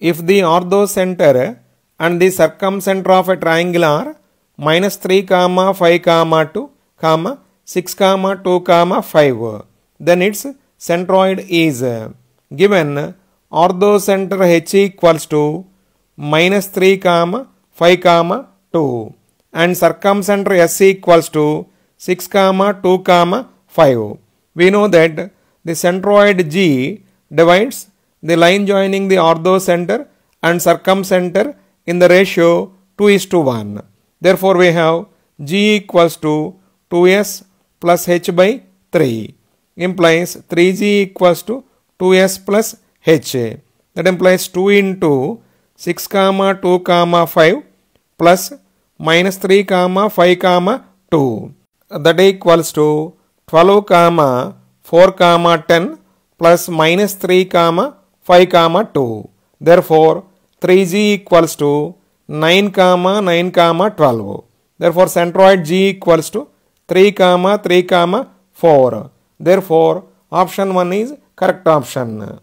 if the orthocenter and the circumcenter of a triangle are minus 3 comma 5 comma 2 comma 6 comma 2 comma 5 then its centroid is given orthocenter h equals to minus 3 comma 5 comma 2 and circumcenter s equals to 6 comma 2 comma 5 we know that the centroid g divides the line joining the centre and circumcenter in the ratio 2 is to 1. Therefore, we have G equals to 2S plus H by 3 implies 3G equals to 2S plus H. That implies 2 into 6 comma 2 comma 5 plus minus 3 comma 5 comma 2. That equals to 12 comma 4 comma 10 plus minus 3 comma 5 comma 2. Therefore, 3g equals to 9 comma 9 comma 12. Therefore, centroid g equals to 3 comma 3 comma 4. Therefore, option 1 is correct option.